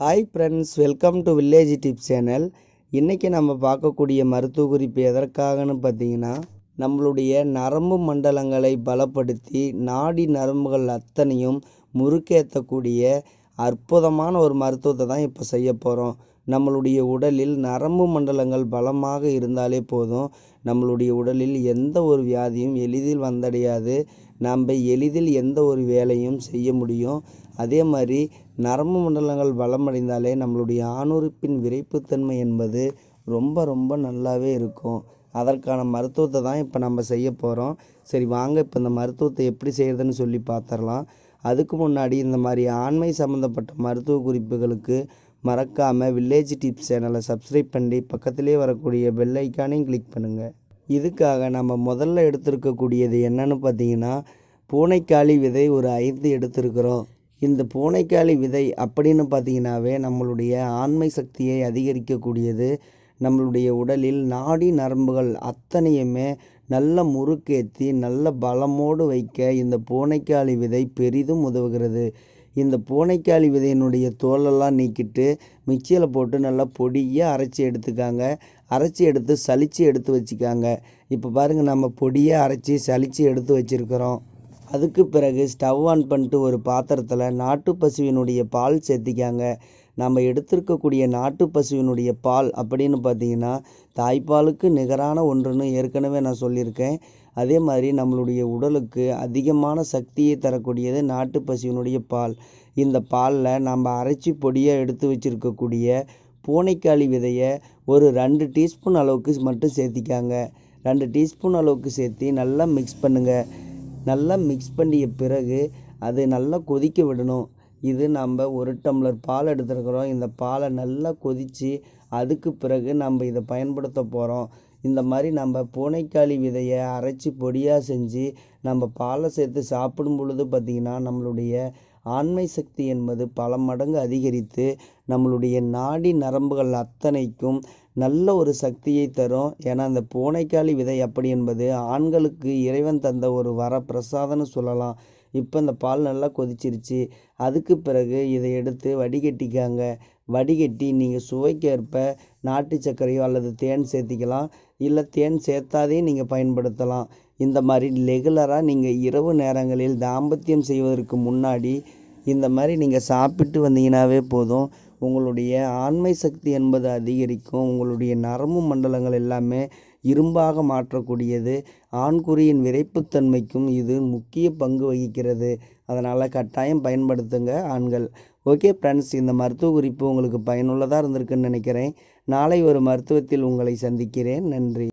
hi friends welcome to village tip channel இன்றைக்கி நம்ம பார்க்கக்கூடிய மருத்துவ குறிப்பு எதற்காகன்னு பார்த்தீங்கன்னா நம்மளுடைய நரம்பு மண்டலங்களை பலப்படுத்தி நாடி நரம்புகள் அத்தனையும் முறுக்கேற்றக்கூடிய அற்புதமான ஒரு மருத்துவத்தை தான் இப்போ செய்ய போகிறோம் நம்மளுடைய உடலில் நரம்பு மண்டலங்கள் பலமாக இருந்தாலே போதும் நம்மளுடைய உடலில் எந்த ஒரு வியாதியும் எளிதில் வந்தடையாது நாம் எளிதில் எந்த ஒரு வேலையும் செய்ய முடியும் அதே மாதிரி நரம்பு மண்டலங்கள் பலமடைந்தாலே நம்மளுடைய ஆணுறுப்பின் விரைப்புத்தன்மை என்பது ரொம்ப ரொம்ப நல்லாவே இருக்கும் அதற்கான மருத்துவத்தை தான் இப்போ நம்ம செய்ய போகிறோம் சரி வாங்க இப்போ இந்த மருத்துவத்தை எப்படி செய்கிறதுன்னு சொல்லி பார்த்துடலாம் அதுக்கு முன்னாடி இந்த மாதிரி ஆண்மை சம்மந்தப்பட்ட மருத்துவ குறிப்புகளுக்கு மறக்காமல் வில்லேஜ் டிப்ஸ் சேனலை சப்ஸ்கிரைப் பண்ணி பக்கத்துலேயே வரக்கூடிய பெல் ஐக்கானையும் கிளிக் பண்ணுங்கள் இதுக்காக நம்ம முதல்ல எடுத்திருக்கக்கூடியது என்னன்னு பார்த்தீங்கன்னா பூனைக்காளி விதை ஒரு ஐந்து எடுத்திருக்கிறோம் இந்த பூனைக்காளி விதை அப்படின்னு பார்த்தீங்கன்னாவே நம்மளுடைய ஆண்மை சக்தியை அதிகரிக்கக்கூடியது நம்மளுடைய உடலில் நாடி நரம்புகள் அத்தனையுமே நல்ல முறுக்கேற்றி நல்ல பலமோடு வைக்க இந்த பூனைக்காளி விதை பெரிதும் உதவுகிறது இந்த பூனைக்காளி விதையினுடைய தோலெல்லாம் நீக்கிட்டு மிக்சியில் போட்டு நல்லா பொடியாக அரைச்சி எடுத்துக்காங்க அரைச்சி எடுத்து சளிச்சு எடுத்து வச்சுக்காங்க இப்போ பாருங்கள் நம்ம பொடியாக அரைச்சி சளிச்சு எடுத்து வச்சுருக்கிறோம் அதுக்கு பிறகு ஸ்டவ் ஆன் பண்ணிட்டு ஒரு பாத்திரத்தில் பசுவினுடைய பால் சேர்த்திக்காங்க நம்ம எடுத்திருக்கக்கூடிய நாட்டு பசுவினுடைய பால் அப்படின்னு பார்த்தீங்கன்னா தாய்ப்பாலுக்கு நிகரான ஒன்றுன்னு ஏற்கனவே நான் சொல்லியிருக்கேன் அதே மாதிரி நம்மளுடைய உடலுக்கு அதிகமான சக்தியை தரக்கூடியது நாட்டு பசுவினுடைய பால் இந்த பாலில் நம்ம அரைச்சி பொடியாக எடுத்து வச்சுருக்கக்கூடிய பூனைக்காளி விதையை ஒரு ரெண்டு டீஸ்பூன் அளவுக்கு மட்டும் சேர்த்திக்காங்க ரெண்டு டீஸ்பூன் அளவுக்கு சேர்த்து நல்லா மிக்ஸ் பண்ணுங்கள் நல்லா மிக்ஸ் பண்ணிய பிறகு அது நல்லா கொதிக்க விடணும் இது நம்ம ஒரு டம்ளர் பால் எடுத்துருக்குறோம் இந்த பாலை நல்லா கொதித்து அதுக்கு பிறகு நம்ம இதை பயன்படுத்த போகிறோம் இந்த மாதிரி நம்ம பூனைக்காளி விதையை அரைச்சி பொடியாக செஞ்சு நம்ம பாலை சேர்த்து சாப்பிடும் பொழுது பார்த்திங்கன்னா நம்மளுடைய ஆண்மை சக்தி என்பது பல மடங்கு அதிகரித்து நம்மளுடைய நாடி நரம்புகள் அத்தனைக்கும் நல்ல ஒரு சக்தியை தரும் ஏன்னா அந்த பூனைக்காளி விதை அப்படி என்பது ஆண்களுக்கு இறைவன் தந்த ஒரு வர பிரசாதம்னு சொல்லலாம் இப்போ இந்த பால் நல்லா கொதிச்சிருச்சு அதுக்கு பிறகு இதை எடுத்து வடிகட்டிக்காங்க வடிகட்டி நீங்கள் சுவைக்கேற்ப நாட்டு சர்க்கரையோ அல்லது தேன் சேர்த்திக்கலாம் இல்லை தேன் சேர்த்தாதே நீங்கள் பயன்படுத்தலாம் இந்த மாதிரி ரெகுலராக நீங்கள் இரவு நேரங்களில் தாம்பத்தியம் செய்வதற்கு முன்னாடி இந்த மாதிரி நீங்கள் சாப்பிட்டு வந்தீங்கன்னாவே போதும் உங்களுடைய ஆண்மை சக்தி என்பது அதிகரிக்கும் உங்களுடைய நரம்பு மண்டலங்கள் எல்லாமே இரும்பாக மாற்றக்கூடியது ஆண்குறியின் விரைப்புத்தன்மைக்கும் இது முக்கிய பங்கு வகிக்கிறது அதனால் கட்டாயம் பயன்படுத்துங்க ஆண்கள் ஓகே ஃப்ரெண்ட்ஸ் இந்த மருத்துவ குறிப்பு உங்களுக்கு பயனுள்ளதாக இருந்திருக்குன்னு நினைக்கிறேன் நாளை ஒரு மருத்துவத்தில் உங்களை சந்திக்கிறேன் நன்றி